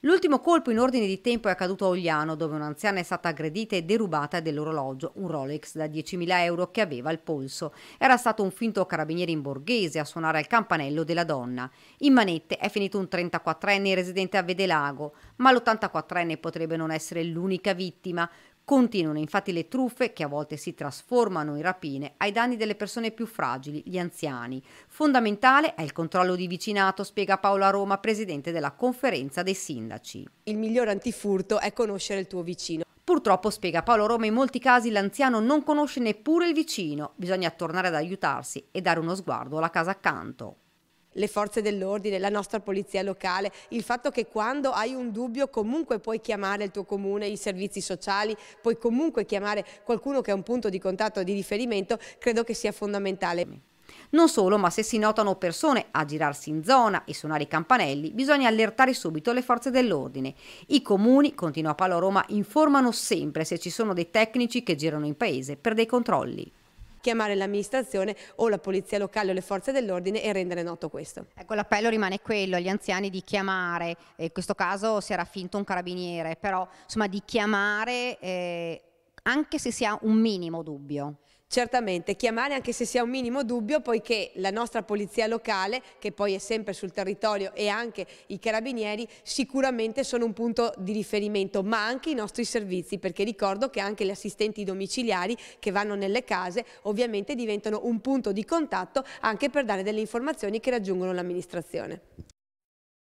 L'ultimo colpo in ordine di tempo è accaduto a Ogliano, dove un'anziana è stata aggredita e derubata dell'orologio, un Rolex da 10.000 euro che aveva al polso. Era stato un finto carabiniere in borghese a suonare al campanello della donna. In manette è finito un 34enne residente a Vedelago, ma l'84enne potrebbe non essere l'unica vittima. Continuano infatti le truffe che a volte si trasformano in rapine ai danni delle persone più fragili, gli anziani. Fondamentale è il controllo di vicinato, spiega Paolo Roma, presidente della conferenza dei sindaci. Il miglior antifurto è conoscere il tuo vicino. Purtroppo, spiega Paolo Roma, in molti casi l'anziano non conosce neppure il vicino. Bisogna tornare ad aiutarsi e dare uno sguardo alla casa accanto le forze dell'ordine, la nostra polizia locale, il fatto che quando hai un dubbio comunque puoi chiamare il tuo comune, i servizi sociali, puoi comunque chiamare qualcuno che è un punto di contatto di riferimento, credo che sia fondamentale. Non solo, ma se si notano persone a girarsi in zona e suonare i campanelli, bisogna allertare subito le forze dell'ordine. I comuni, continua Palo Roma, informano sempre se ci sono dei tecnici che girano in paese per dei controlli chiamare l'amministrazione o la polizia locale o le forze dell'ordine e rendere noto questo. Ecco, l'appello rimane quello agli anziani di chiamare, in questo caso si era finto un carabiniere, però insomma di chiamare... Eh, anche se si ha un minimo dubbio. Certamente, chiamare anche se si ha un minimo dubbio, poiché la nostra polizia locale, che poi è sempre sul territorio, e anche i carabinieri sicuramente sono un punto di riferimento, ma anche i nostri servizi, perché ricordo che anche gli assistenti domiciliari che vanno nelle case ovviamente diventano un punto di contatto anche per dare delle informazioni che raggiungono l'amministrazione.